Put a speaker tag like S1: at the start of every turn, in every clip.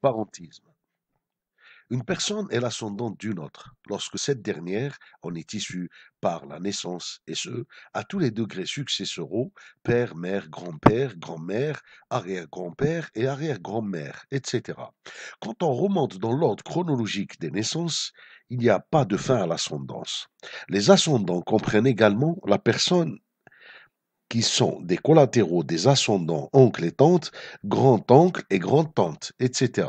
S1: parentisme. Une personne est l'ascendante d'une autre lorsque cette dernière en est issue par la naissance, et ce, à tous les degrés successoraux, père, mère, grand-père, grand-mère, arrière-grand-père et arrière-grand-mère, etc. Quand on remonte dans l'ordre chronologique des naissances, il n'y a pas de fin à l'ascendance. Les ascendants comprennent également la personne qui sont des collatéraux des ascendants oncle et tante grand-oncle et grand-tante, etc.,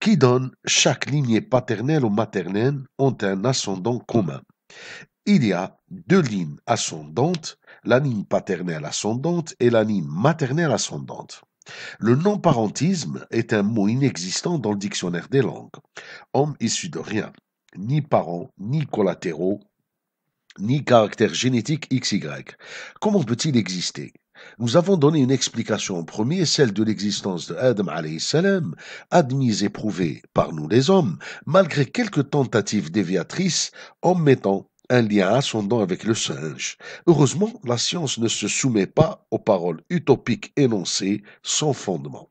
S1: qui donnent chaque lignée paternelle ou maternelle ont un ascendant commun. Il y a deux lignes ascendantes, la ligne paternelle ascendante et la ligne maternelle ascendante. Le non-parentisme est un mot inexistant dans le dictionnaire des langues. Homme issu de rien, ni parents, ni collatéraux, ni caractère génétique XY. Comment peut-il exister Nous avons donné une explication en premier, celle de l'existence de Adam salam, admise et prouvée par nous les hommes, malgré quelques tentatives déviatrices en mettant un lien ascendant avec le singe. Heureusement, la science ne se soumet pas aux paroles utopiques énoncées sans fondement.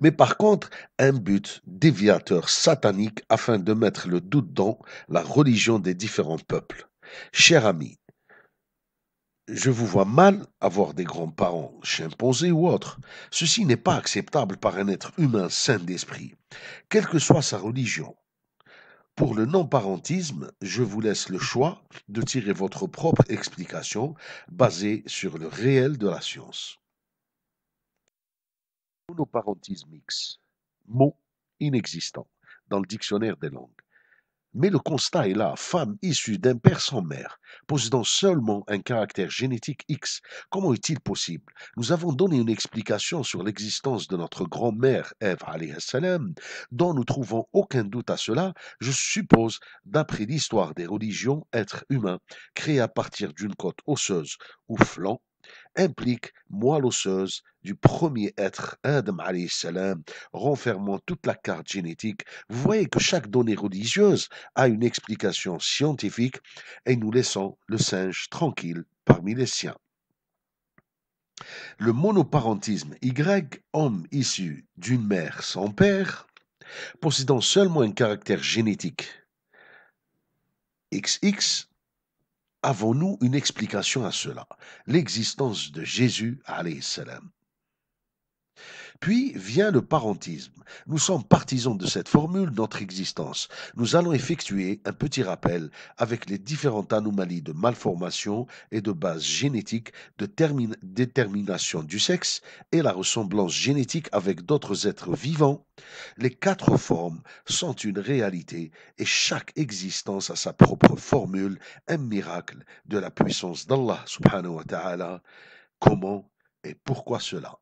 S1: Mais par contre, un but déviateur satanique afin de mettre le doute dans la religion des différents peuples. Cher ami, je vous vois mal avoir des grands-parents, chimpanzés ou autres. Ceci n'est pas acceptable par un être humain sain d'esprit, quelle que soit sa religion. Pour le non-parentisme, je vous laisse le choix de tirer votre propre explication basée sur le réel de la science. Monoparentisme X, mot inexistant dans le dictionnaire des langues. Mais le constat est là, femme issue d'un père sans mère, possédant seulement un caractère génétique X, comment est-il possible Nous avons donné une explication sur l'existence de notre grand-mère Ève dont nous trouvons aucun doute à cela, je suppose, d'après l'histoire des religions, être humain, créé à partir d'une côte osseuse ou flanc implique moelle osseuse du premier être, Adam salam, renfermant toute la carte génétique. Vous voyez que chaque donnée religieuse a une explication scientifique et nous laissons le singe tranquille parmi les siens. Le monoparentisme Y, homme issu d'une mère sans père, possédant seulement un caractère génétique XX, Avons-nous une explication à cela L'existence de Jésus, salam, puis vient le parentisme. Nous sommes partisans de cette formule notre existence. Nous allons effectuer un petit rappel avec les différentes anomalies de malformation et de base génétique, de détermination du sexe et la ressemblance génétique avec d'autres êtres vivants. Les quatre formes sont une réalité et chaque existence a sa propre formule, un miracle de la puissance d'Allah subhanahu wa ta'ala. Comment et pourquoi cela